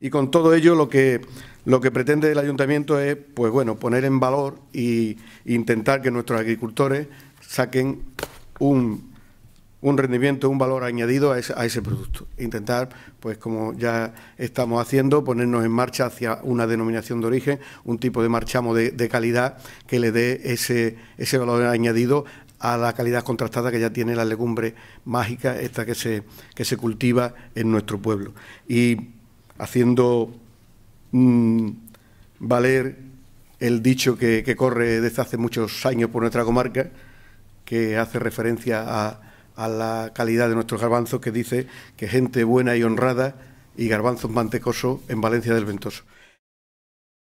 Y con todo ello lo que, lo que pretende el ayuntamiento es pues bueno, poner en valor e intentar que nuestros agricultores saquen un, rendimiento, un valor añadido a ese, producto. Intentar, pues como ya estamos haciendo, ponernos en marcha hacia una denominación de origen, un tipo de marchamo de, calidad que le dé ese, ese valor añadido a la calidad contrastada que ya tiene la legumbre mágica, esta que se, que se cultiva en nuestro pueblo. Y haciendo mm, valer el dicho que, corre desde hace muchos años por nuestra comarca, que hace referencia a, a la calidad de nuestros garbanzos, que dice que gente buena y honrada y garbanzos mantecosos en Valencia del Ventoso.